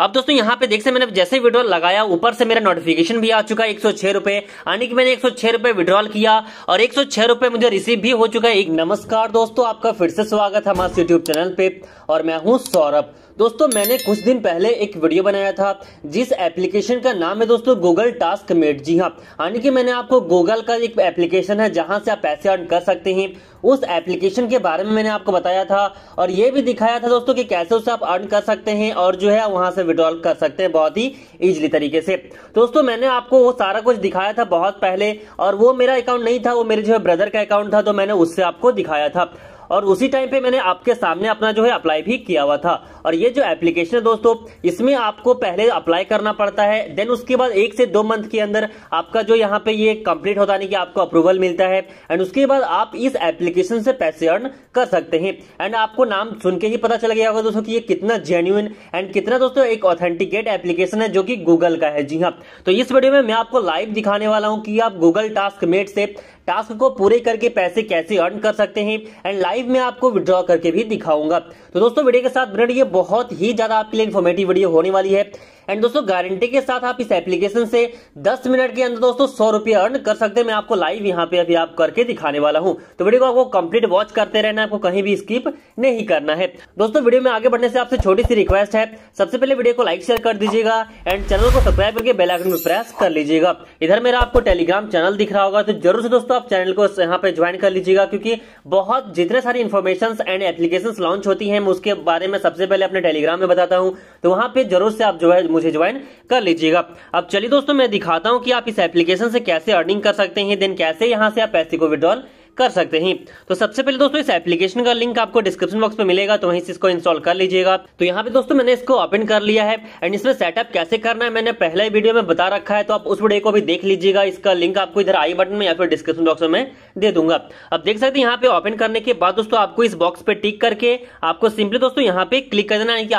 अब दोस्तों यहाँ पे देख से मैंने जैसे विड्रॉल लगाया ऊपर से मेरा नोटिफिकेशन भी आ चुका है एक सौ यानी कि मैंने एक सौ विड्रॉल किया और एक सौ मुझे रिसीव भी हो चुका है नमस्कार दोस्तों आपका फिर से स्वागत है हमारे यूट्यूब चैनल पे और मैं हूँ सौरभ दोस्तों मैंने कुछ दिन पहले एक वीडियो बनाया था जिस एप्लीकेशन का नाम है दोस्तों गूगल टास्क मेट जी हाँ यानी कि मैंने आपको गूगल का एक एप्लीकेशन है जहां से आप पैसे अर्न कर सकते हैं उस एप्लीकेशन के बारे में मैंने आपको बताया था और ये भी दिखाया था दोस्तों कि कैसे उसे आप अर्न कर सकते हैं और जो है वहां से विड्रॉल कर सकते हैं बहुत ही इजिली तरीके से दोस्तों मैंने आपको वो सारा कुछ दिखाया था बहुत पहले और वो मेरा अकाउंट नहीं था वो मेरे जो है ब्रदर का अकाउंट था तो मैंने उससे आपको दिखाया था और उसी टाइम पे मैंने आपके सामने अपना जो है अप्लाई भी किया हुआ था और ये जो एप्लीकेशन है दोस्तों इसमें आपको पहले अप्लाई करना पड़ता है देन उसके बाद एक से दो मंथ के अंदर आपका जो यहाँ पे ये कंप्लीट होता नहीं कि आपको अप्रूवल मिलता है एंड उसके बाद आप इस एप्लीकेशन से पैसे अर्न कर सकते हैं एंड आपको नाम सुन के ही पता चल गया होगा दोस्तों की ये कितना जेन्यून एंड कितना दोस्तों एक ऑथेंटिकेट एप्लीकेशन है जो की गूगल का है जी हाँ तो इस वीडियो में मैं आपको लाइव दिखाने वाला हूँ कि आप गूगल टास्क मेट से टास्क को पूरे करके पैसे कैसे अर्न कर सकते हैं एंड लाइव में आपको विड्रॉ करके भी दिखाऊंगा तो दोस्तों वीडियो के साथ ये बहुत ही ज्यादा आपके लिए इन्फॉर्मेटिव वीडियो होने वाली है एंड दोस्तों गारंटी के साथ आप इस एप्लीकेशन से दस मिनट के अंदर दोस्तों सौ रुपया अर्न कर सकते हैं मैं आपको लाइव यहाँ पे अभी आप करके दिखाने वाला हूँ तो वीडियो को आपको कंप्लीट वॉच करते रहना आपको कहीं भी स्किप नहीं करना है दोस्तों वीडियो में आगे बढ़ने से आपसे छोटी सी रिक्वेस्ट है सबसे पहले वीडियो को लाइक शेयर कर दीजिएगा एंड चैनल को सब्सक्राइब करके बेलाइकन में प्रेस कर लीजिएगा इधर मेरा आपको टेलीग्राम चैनल दिख रहा होगा तो जरूर से दोस्तों आप चैनल को यहाँ पे ज्वाइन कर लीजिएगा क्योंकि बहुत जितने सारी इन्फॉर्मेशन एंड एप्लीकेशन लॉन्च होती है उसके बारे में सबसे पहले अपने टेलीग्राम में बताता हूँ तो वहां पे जरूर से आप जो है मुझे ज्वाइन कर लीजिएगा अब चलिए दोस्तों मैं दिखाता हूँ कि आप इस एप्लीकेशन से कैसे अर्निंग कर सकते हैं देन कैसे यहाँ से आप पैसे को विड्रॉल कर सकते हैं तो सबसे पहले दोस्तों इस एप्लीकेशन का लिंक आपको डिस्क्रिप्शन बॉक्स में मिलेगा तो वहीं से इसको इंस्टॉल कर लीजिएगा तो यहाँ पे दोस्तों मैंने इसको ओपन कर लिया है एंड इसमें सेटअप कैसे करना है मैंने पहले वीडियो में बता रखा है तो आप उस वीडियो को भी देख लीजिएगा इसका लिंक आपको इधर आई बटन में या फिर डिस्क्रिप्शन बॉक्स में दे दूंगा अब देख सकते हैं यहाँ पे ओपन करने के बाद दोस्तों आपको इस बॉक्स पे टिक करके आपको सिंपली दोस्तों यहाँ पे क्लिक कर देना है कि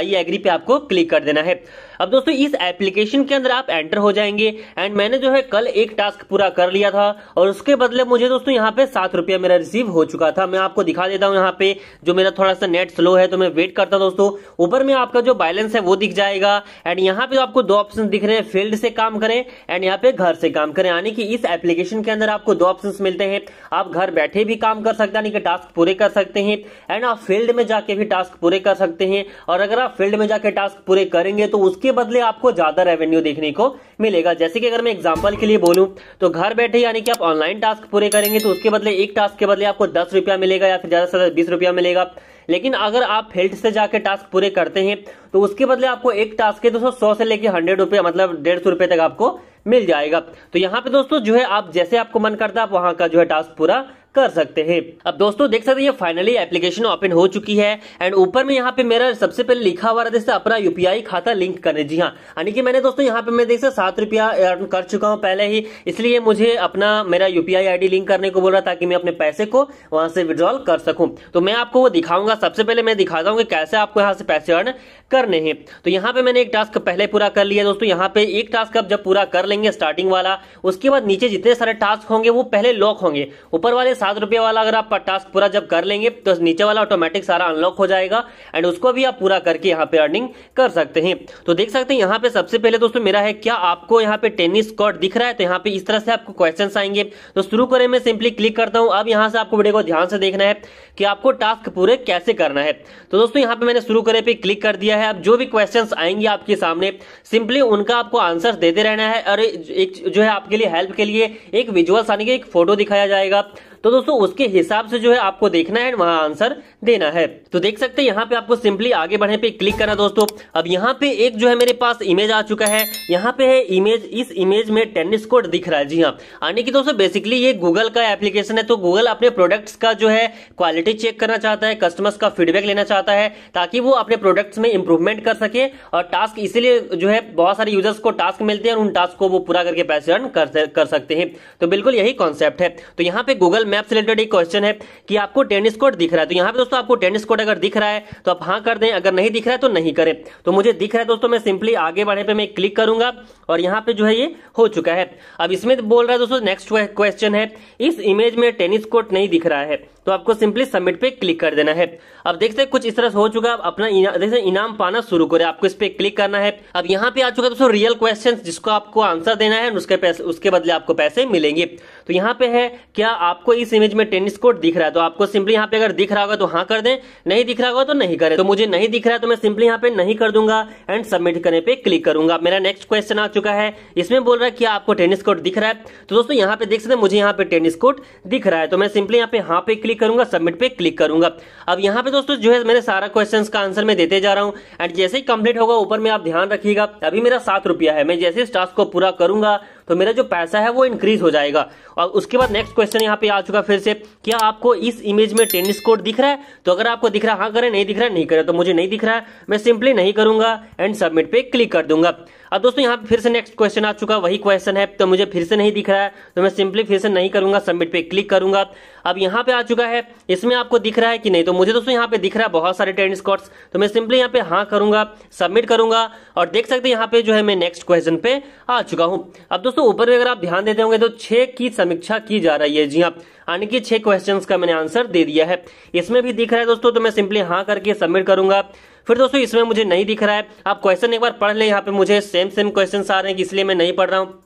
आई एग्री पे आपको क्लिक कर देना है अब दोस्तों इस एप्लीकेशन के अंदर आप एंटर हो जाएंगे एंड मैंने जो है कल एक टास्क पूरा कर लिया था और उसके बदले मुझे दोस्तों यहाँ पे सात रुपया मेरा रिसीव हो चुका था मैं आपको दिखा देता हूँ यहाँ पे जो मेरा थोड़ा सा नेट स्लो है तो मैं वेट करता हूँ दोस्तों ऊपर में आपका जो बैलेंस है वो दिख जाएगा एंड यहाँ पे आपको दो ऑप्शन दिख रहे हैं फील्ड से काम करें एंड यहाँ पे घर से काम करें यानी कि इस एप्लीकेशन के अंदर आपको दो ऑप्शन मिलते हैं आप घर बैठे भी काम कर सकते हैं यानी कि टास्क पूरे कर सकते हैं एंड आप फील्ड में जाके भी टास्क पूरे कर सकते हैं और अगर आप फील्ड में जाके टास्क पूरे करेंगे तो उसके बदले आपको ज्यादा रेवेन्यू देखने को मिलेगा जैसे कि अगर मैं एग्जाम्पल के लिए बोलूँ तो घर बैठे यानी कि आप ऑनलाइन टास्क पूरे करेंगे तो उसके बदले एक टास्क के बदले आपको दस रुपया मिलेगा या फिर ज्यादा से ज्यादा बीस रुपया मिलेगा लेकिन अगर आप फील्ड से जाके टास्क पूरे करते हैं तो उसके बदले आपको एक टास्क के दोस्तों सौ से लेकर हंड्रेड रुपया मतलब डेढ़ सौ रुपये तक आपको मिल जाएगा तो यहाँ पे दोस्तों जो है आप जैसे आपको मन करता है आप वहां का जो है टास्क पूरा कर सकते हैं अब दोस्तों देख सकते हैं ये फाइनली एप्लीकेशन ओपन हो चुकी है एंड ऊपर में यहाँ पे मेरा सबसे पहले लिखा हुआ रहता अपना यूपीआई खाता लिंक करने जी हाँ यानी कि मैंने दोस्तों यहाँ पे मैं देख सकता सात रुपया अर्न कर चुका हूँ पहले ही इसलिए मुझे अपना मेरा यूपीआई आईडी लिंक करने को बोल रहा ताकि मैं अपने पैसे को वहां से विड्रॉल कर सकूं तो मैं आपको वो दिखाऊंगा सबसे पहले मैं दिखा दूंगा कैसे आपको यहाँ से पैसे अर्न करने हैं तो यहाँ पे मैंने एक टास्क पहले पूरा कर लिया दोस्तों यहाँ पे एक टास्क आप जब पूरा कर लेंगे स्टार्टिंग वाला उसके बाद नीचे जितने सारे टास्क होंगे वो पहले लॉक होंगे ऊपर वाले सात रुपये वाला अगर आपका टास्क पूरा जब कर लेंगे तो नीचे वाला ऑटोमेटिक सारा अनलॉक हो जाएगा एंड उसको भी आप पूरा करके यहाँ पे अर्निंग कर सकते हैं तो देख सकते हैं यहाँ पे सबसे पहले दोस्तों मेरा है क्या आपको यहाँ पे टेनिस कॉर्ड दिख रहा है तो यहाँ पे इस तरह से आपको क्वेश्चन आएंगे तो शुरू करें मैं सिंपली क्लिक करता हूँ अब यहाँ से आपको वीडियो को ध्यान से देखना है कि आपको टास्क पूरे कैसे करना है तो दोस्तों यहाँ पे मैंने शुरू करे पे क्लिक कर दिया है अब जो भी क्वेश्चन आएंगे आपके सामने सिंपली उनका आपको आंसर देते रहना है और एक जो है आपके लिए हेल्प के लिए एक विजुअल्स आने के एक फोटो दिखाया जाएगा तो दोस्तों उसके हिसाब से जो है आपको देखना है वहां आंसर देना है तो देख सकते हैं यहाँ पे आपको सिंपली आगे बढ़ने पे क्लिक करना दोस्तों अब यहाँ पे एक जो है मेरे पास इमेज आ चुका है यहाँ पे है इमेज इस इमेज में टेनिस कोर्ट दिख रहा है जी हाँ यानी कि दोस्तों बेसिकली ये गूगल का एप्लीकेशन है तो गूगल अपने प्रोडक्ट्स का जो है क्वालिटी चेक करना चाहता है कस्टमर्स का फीडबैक लेना चाहता है ताकि वो अपने प्रोडक्ट्स में इंप्रूवमेंट कर सके और टास्क इसीलिए जो है बहुत सारे यूजर्स को टास्क मिलते हैं और उन टास्क को वो पूरा करके पैसे अर्न कर, कर सकते हैं तो बिल्कुल यही कॉन्सेप्ट है तो यहाँ पे गूगल मैप से रिलेटेड एक क्वेश्चन है कि आपको टेनिस कोर्ट दिख रहा है तो यहाँ पे दोस्तों आपको टेनिस कोर्ट अगर दिख रहा है तो आप हाँ कर दें अगर नहीं दिख रहा है तो नहीं करें तो मुझे दिख रहा है दोस्तों मैं सिंपली आगे बढ़े पे मैं क्लिक करूंगा और यहाँ पे जो है ये हो चुका है अब इसमें बोल रहा है दोस्तों नेक्स्ट क्वेश्चन है इस इमेज में टेनिस कोर्ट नहीं दिख रहा है तो आपको सिंपली सबमिट पे क्लिक कर देना है अब देखते कुछ इस तरह हो चुका है अपना जैसे इनाम पाना शुरू करें आपको इस पे क्लिक करना है अब यहाँ पे आ चुका है दोस्तों रियल क्वेश्चन जिसको आपको आंसर देना है उसके पैसे उसके बदले आपको पैसे मिलेंगे तो यहाँ पे है क्या आपको इस इमेज में टेनिस कोर्ट दिख रहा है तो आपको सिंपली यहाँ पे अगर दिख रहा होगा तो हाँ कर दें नहीं दिख रहा होगा तो नहीं करें तो मुझे नहीं दिख रहा है तो मैं सिंपली यहाँ पे नहीं कर दूंगा एंड सबमिट करने पे क्लिक करूंगा मेरा नेक्स्ट क्वेश्चन आ चुका है इसमें बोल रहा है क्या आपको टेनिस कोर्ट दिख रहा है तो दोस्तों यहाँ पे देख सकते मुझे यहाँ पे टेनिस कोर्ट दिख रहा है तो मैं सिंपली यहाँ पे हाँ पे क्लिक करूंगा सबमिट पे क्लिक करूंगा अब यहाँ पे दोस्तों जो है मेरे सारा क्वेश्चन का आंसर मैं देते जा रहा हूँ एंड जैसे ही कंप्लीट होगा ऊपर में आप ध्यान रखिएगा अभी मेरा सात रुपया है मैं जैसे इस टास्क को पूरा करूंगा तो मेरा जो पैसा है वो इंक्रीज हो जाएगा और उसके बाद नेक्स्ट क्वेश्चन यहाँ पे आ चुका फिर से क्या आपको इस इमेज में टेनिस कोर्ट दिख रहा है तो अगर आपको दिख रहा है हाँ करें नहीं दिख रहा है नहीं करें तो मुझे नहीं दिख रहा है मैं सिंपली नहीं करूंगा एंड सबमिट पे क्लिक कर दूंगा अब दोस्तों यहाँ पे फिर से नेक्स्ट क्वेश्चन आ चुका वही क्वेश्चन है तो मुझे फिर से नहीं दिख रहा है तो मैं सिंपली फिर से नहीं करूंगा सबमिट पे क्लिक करूंगा अब यहाँ पे आ चुका है इसमें आपको दिख रहा है कि नहीं तो मुझे दोस्तों यहाँ पे दिख रहा है बहुत सारे टेन स्कॉट्स तो मैं सिंपली यहाँ पे हाँ करूंगा सबमिट करूंगा और देख सकते यहाँ पे जो है मैं नेक्स्ट क्वेश्चन पे आ चुका हूँ अब दोस्तों ऊपर अगर आप ध्यान देते होंगे तो छह की समीक्षा की जा रही है जी हाँ यानी कि छह क्वेश्चन का मैंने आंसर दे दिया है इसमें भी दिख रहा है दोस्तों तो मैं सिंपली हाँ करके सबमिट करूंगा फिर दोस्तों इसमें मुझे नहीं दिख रहा है आप क्वेश्चन एक बार पढ़ लें यहाँ पे मुझे सेम सेम क्वेश्चन आ रहे हैं इसलिए मैं नहीं पढ़ रहा हूँ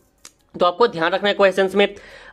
तो आपको ध्यान रखना है क्वेश्चन में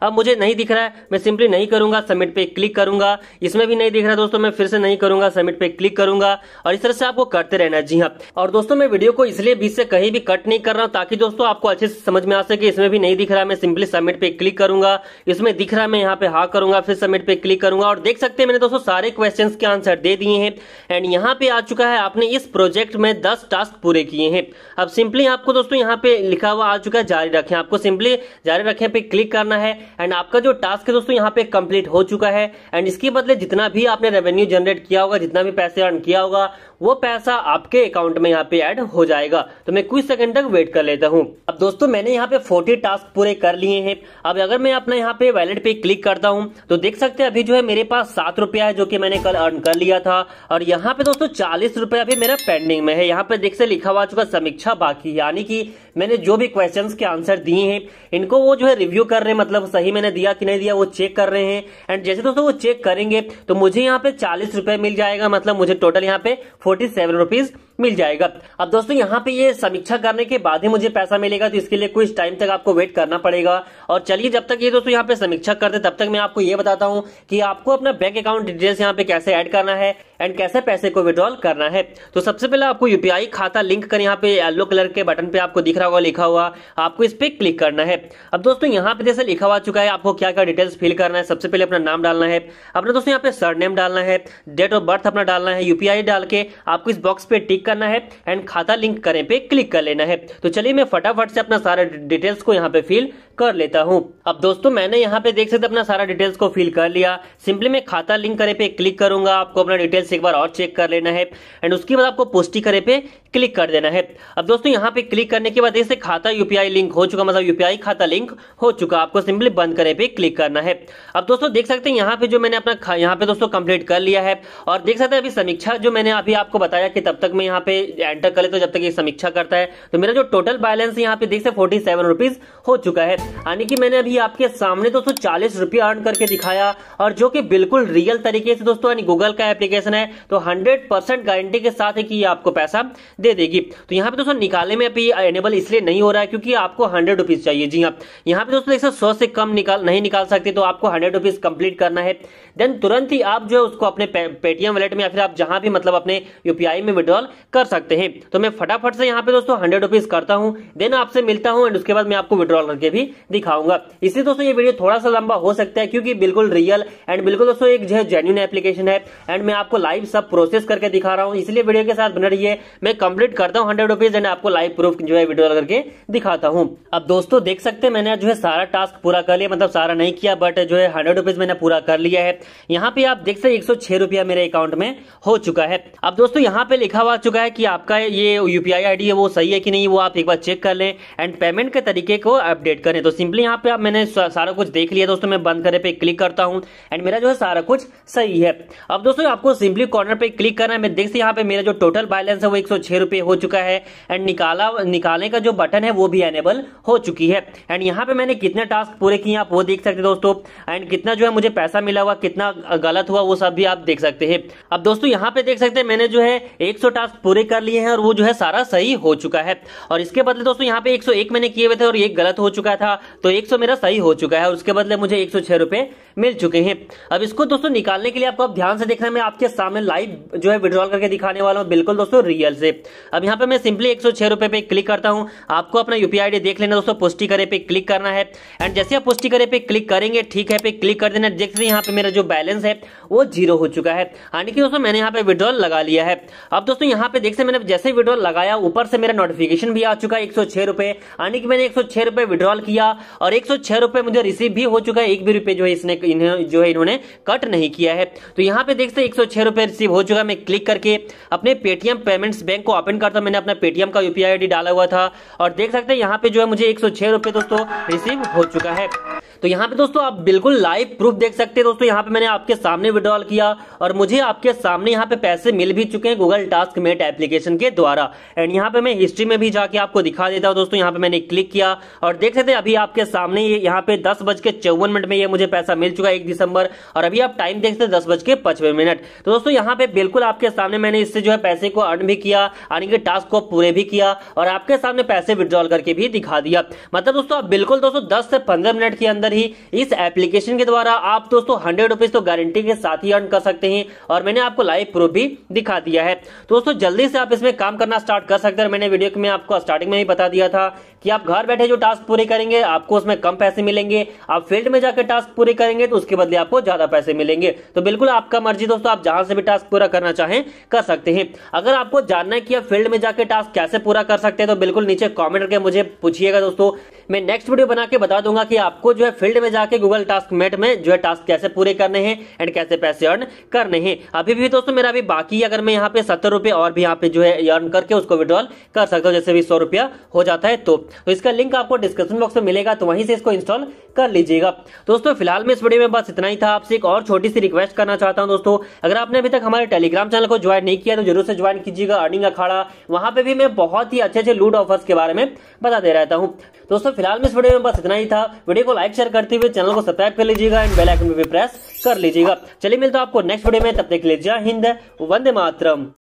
अब मुझे नहीं दिख रहा है मैं सिंपली नहीं करूंगा सबमिट पे क्लिक करूंगा इसमें भी नहीं दिख रहा दोस्तों मैं फिर से नहीं करूंगा सबमिट पे क्लिक करूंगा और इस तरह से आपको करते रहना जी हाँ और दोस्तों मैं वीडियो को इसलिए बीच से कहीं भी कट नहीं कर रहा हूँ ताकि दोस्तों आपको अच्छे से समझ में आ सके इसमें भी नहीं दिख रहा मैं सिंपली सबमिट पे क्लिक करूंगा इसमें दिख रहा मैं यहाँ पे हा करूंगा फिर सबमिट पे क्लिक करूंगा और देख सकते हैं मैंने दोस्तों सारे क्वेश्चन के आंसर दे दिए हैं एंड यहाँ पे आ चुका है आपने इस प्रोजेक्ट में दस टास्क पूरे किए हैं अब सिंपली आपको दोस्तों यहाँ पे लिखा हुआ आ चुका है जारी रखें आपको सिंपली जारी रखें पे क्लिक करना है एंड आपका जो टास्क है दोस्तों यहाँ पे कंप्लीट हो चुका है एंड इसके बदले जितना भी आपने रेवेन्यू जनरेट किया होगा जितना भी पैसे अर्न किया होगा वो पैसा आपके अकाउंट में यहाँ पे ऐड हो जाएगा तो मैं कुछ सेकंड तक वेट कर लेता हूँ अब दोस्तों मैंने यहाँ पे 40 टास्क पूरे कर लिए हैं अब अगर मैं अपना यहाँ पे वैलेट पे क्लिक करता हूँ तो देख सकते हैं अभी जो है मेरे पास सात रुपया है जो की मैंने कल अर्न कर लिया था और यहाँ पे दोस्तों चालीस रुपया भी मेरा पेंडिंग में है यहाँ पे देख से लिखा हुआ चुका समीक्षा बाकी यानी कि मैंने जो भी क्वेश्चन के आंसर दिए हैं इनको वो जो है रिव्यू कर रहे हैं मतलब सही मैंने दिया कि नहीं दिया वो चेक कर रहे हैं एंड जैसे दोस्तों वो चेक करेंगे तो मुझे यहाँ पे चालीस रुपये मिल जाएगा मतलब मुझे टोटल यहाँ पे 47 rupees मिल जाएगा अब दोस्तों यहाँ पे ये समीक्षा करने के बाद ही मुझे पैसा मिलेगा तो इसके लिए कुछ टाइम तक आपको वेट करना पड़ेगा और चलिए जब तक ये दोस्तों यहाँ पे समीक्षा करते तब तक मैं आपको ये बताता हूँ कि आपको अपना बैंक अकाउंट डिटेल्स यहाँ पे कैसे ऐड करना है एंड कैसे पैसे को विड्रॉल करना है तो सबसे पहले आपको यूपीआई खाता लिंक कर यहाँ पे येलो कलर के बटन पे आपको दिख रहा होगा लिखा हुआ आपको इस पे क्लिक करना है अब दोस्तों यहाँ पे जैसे लिखा हुआ चुका है आपको क्या क्या डिटेल्स फिल करना है सबसे पहले अपना नाम डालना है अपना दोस्तों यहाँ पे सरनेम डालना है डेट ऑफ बर्थ अपना डालना है यूपीआई डाल के आपको इस बॉक्स पे टिक क्लिक करना है एंड खाता लिंक करें पे क्लिक कर लेना है तो चलिए मैं फटाफट से अपना सारा डिटेल्स को यहाँ पे फिल कर लेता हूँ अब दोस्तों मैंने यहाँ पे देख सकते अपना सारा डिटेल्स को फिल कर लिया सिंपली मैं खाता लिंक करे पे क्लिक करूंगा आपको अपना डिटेल्स एक बार और चेक कर लेना है एंड उसके बाद आपको पुष्टि करे पे क्लिक कर देना है अब दोस्तों यहाँ पे क्लिक करने के बाद जैसे खाता यूपीआई लिंक हो चुका मतलब यूपीआई खाता लिंक हो चुका आपको सिंपली बंद करे पे क्लिक करना है अब दोस्तों देख सकते हैं यहाँ पे जो मैंने अपना यहाँ पे दोस्तों कंप्लीट कर लिया है और देख सकते हैं अभी समीक्षा जो मैंने अभी आपको बताया कि तब तक मैं यहाँ पे एंटर कर लेते हो जब तक ये समीक्षा करता है तो मेरा जो टोटल बैलेंस यहाँ पे देख से फोर्टी सेवन रुपीज हो चुका है यानी कि मैंने अभी आपके सामने दोस्तों चालीस रुपया अर्न करके दिखाया और जो कि बिल्कुल रियल तरीके से दोस्तों यानी गूगल का एप्लीकेशन है तो हंड्रेड गारंटी के साथ है कि ये आपको पैसा दे देगी तो यहाँ पे दोस्तों निकालने में अभी एनेबल इसलिए नहीं हो रहा है क्योंकि आपको हंड्रेड चाहिए जी हाँ यहाँ पे दोस्तों देख सौ से कम निकाल नहीं निकाल सकते तो आपको हंड्रेड कंप्लीट करना है देन तुरंत ही आप जो है उसको अपने पेटीएम वॉलेट में या फिर आप जहां भी मतलब अपने यूपीआई में विड्रॉल कर सकते हैं तो मैं फटाफट से यहाँ पे दोस्तों हंड्रेड रुपीज करता हूँ देन आपसे मिलता हूँ एंड उसके बाद मैं आपको विड्रॉल करके भी दिखाऊंगा इसलिए दोस्तों ये वीडियो थोड़ा सा लंबा हो सकता है क्योंकि बिल्कुल रियल एंड बिल्कुल दोस्तों एक जो है जेन्यून एप्लीकेशन है एंड मैं आपको लाइव सब प्रोसेस करके दिखा रहा हूँ इसलिए वीडियो के साथ रही है मैं कम्प्लीट करता हूँ हंड्रेड रुपीज एंड आपको लाइव प्रूफ जो है विड्रॉल करके दिखाता हूँ अब दोस्तों देख सकते हैं मैंने जो है सारा टास्क पूरा कर लिया मतलब सारा नहीं किया बट जो है हंड्रेड रुपीज मैंने पूरा कर लिया है यहाँ पे आप देख सकते एक सौ छह रुपया मेरे अकाउंट में हो चुका है अब दोस्तों यहाँ पे लिखा हुआ चुका है है कि आपका ये यू पी है वो सही है कि नहीं वो आप एक बार चेक कर लें एंड पेमेंट के तरीके को अपडेट करें तो सिंपली यहाँ पे आप मैंने सारा कुछ देख लिया दोस्तों मैं बंद करने पे क्लिक करता हूँ एंड मेरा जो है सारा कुछ सही है अब दोस्तों आपको सिंपली कॉर्नर पे क्लिक करना है मैं देख से यहाँ पे मेरा जो टोटल बैलेंस है वो एक हो चुका है एंड निकाला निकालने का जो बटन है वो भी एनेबल हो चुकी है एंड यहाँ पे मैंने कितने टास्क पूरे किए आप वो देख सकते हैं दोस्तों एंड कितना जो है मुझे पैसा मिला हुआ कितना गलत हुआ वो सब भी आप देख सकते हैं अब दोस्तों यहाँ पे देख सकते हैं मैंने जो है एक टास्क पूरे कर लिए हैं और वो जो है सारा सही हो चुका है और इसके बदले दोस्तों यहाँ पे 101 मैंने किए हुए थे और एक गलत हो चुका था तो 100 मेरा सही हो चुका है और उसके बदले मुझे एक रुपए मिल चुके हैं अब इसको दोस्तों निकालने के लिए आपको आप ध्यान से देखना मैं आपके सामने लाइव जो है विड्रॉल करके दिखाने वाला हूँ बिल्कुल दोस्तों रियल से अब यहाँ पे मैं सिंपली एक रुपए पे क्लिक करता हूँ आपको अपना यूपीआई देख लेना दोस्तों पुष्टि करे पे क्लिक करना है एंड जैसे आप पुष्टि करे पे क्लिक करेंगे ठीक है पे क्लिक कर देना देख सकते यहाँ पे मेरा जो बैलेंस है वो जीरो हो चुका है यानी कि दोस्तों मैंने यहाँ पे विड्रॉल लगा लिया है अब दोस्तों यहाँ पे देख से मैंने जैसे ही विड्रॉल लगाया ऊपर से मेरा नोटिफिकेशन भी आ चुका है एक सौ छह रुपए यानी कि मैंने एक सौ छह रुपए विड्रॉल किया और एक सौ छह रुपए मुझे रिसीव भी हो चुका है एक भी रुपए जो है इसने जो है इन्होंने कट नहीं किया है तो यहाँ पे देख से एक सौ छह रुपए रिसीव हो चुका है मैं क्लिक करके अपने पेटीएम पेमेंट्स बैंक को ओपन करता हूँ मैंने अपना पेटीएम का यूपीआई आईडी डाला हुआ था और देख सकते हैं यहाँ पे जो है मुझे एक सौ छह रुपए दोस्तों रिसीव हो चुका है तो यहाँ पे दोस्तों आप बिल्कुल लाइव प्रूफ देख सकते हैं दोस्तों यहाँ पे मैंने आपके सामने विड्रॉल किया और मुझे आपके सामने यहाँ पे पैसे मिल भी चुके हैं गूगल टास्क मेट एप्लीकेशन के द्वारा एंड यहाँ पे मैं हिस्ट्री में भी जाके आपको दिखा देता हूँ दोस्तों यहाँ पे मैंने क्लिक किया और देख सकते अभी आपके सामने ये यहाँ पे दस बज के चौवन मिनट में ये मुझे पैसा मिल चुका है एक दिसंबर और अभी आप टाइम देख सकते दस बज के पचपन मिनट तो दोस्तों यहाँ पे बिल्कुल आपके सामने मैंने इससे जो है पैसे को अर्न भी किया यानी कि टास्क को पूरे भी किया और आपके सामने पैसे विद्रॉल करके भी दिखा दिया मतलब दोस्तों आप बिल्कुल दोस्तों दस से पंद्रह मिनट के अंदर ही इस एप्लीकेशन के द्वारा आप दोस्तों हंड्रेड तो गारंटी के साथ ही अर्न कर सकते हैं और मैंने आपको लाइव प्रूफ भी दिखा दिया है तो दोस्तों जल्द जल्दी से आप इसमें काम करना स्टार्ट कर सकते हैं मैंने वीडियो में आपको स्टार्टिंग में ही बता दिया था कि आप घर बैठे जो टास्क पूरे करेंगे आपको उसमें कम पैसे मिलेंगे आप फील्ड में जाकर टास्क पूरे करेंगे तो उसके बदले आपको ज्यादा पैसे मिलेंगे तो बिल्कुल आपका मर्जी दोस्तों आप जहां से भी टास्क पूरा करना चाहें कर सकते हैं अगर आपको जानना है कि आप फील्ड में जाकर टास्क कैसे पूरा कर सकते हैं तो बिल्कुल नीचे कॉमेंट करके मुझे पूछिएगा दोस्तों मैं नेक्स्ट वीडियो बना के बता दूंगा कि आपको जो है फील्ड में जाके गूगल टास्क मेट में जो है टास्क कैसे पूरे करने हैं एंड कैसे पैसे अर्न करने हैं अभी भी दोस्तों मेरा अभी बाकी अगर मैं यहाँ पे सत्तर और भी यहाँ पे जो है अर्न करके उसको विड्रॉल कर सकते हो जैसे भी सौ रुपया हो जाता है तो, तो इसका लिंक आपको डिस्क्रिप्शन बॉक्स में मिलेगा तो वहीं से इसको इंस्टॉल कर लीजिएगा दोस्तों फिलहाल में इस वीडियो में बस इतना ही था आपसे एक और छोटी सी रिक्वेस्ट करना चाहता हूँ दोस्तों अगर आपने अभी तक हमारे टेलीग्राम चैनल को ज्वाइन नहीं किया तो जरूर से ज्वाइन कीजिएगा अर्निंग अखाड़ा वहां पे भी मैं बहुत ही अच्छे अच्छे लूट ऑफर्स के बारे में बताते रहता हूँ दोस्तों फिलहाल में इस वीडियो में बस इतना ही था वीडियो को लाइक शेयर करते हुए चैनल को सब्सक्राइब कर लीजिएगा एंड बेल आइकन भी प्रेस कर लीजिएगा चलिए मिलता आपको नेक्स्ट वीडियो में तब तक के लिए जय हिंद वंदे मातरम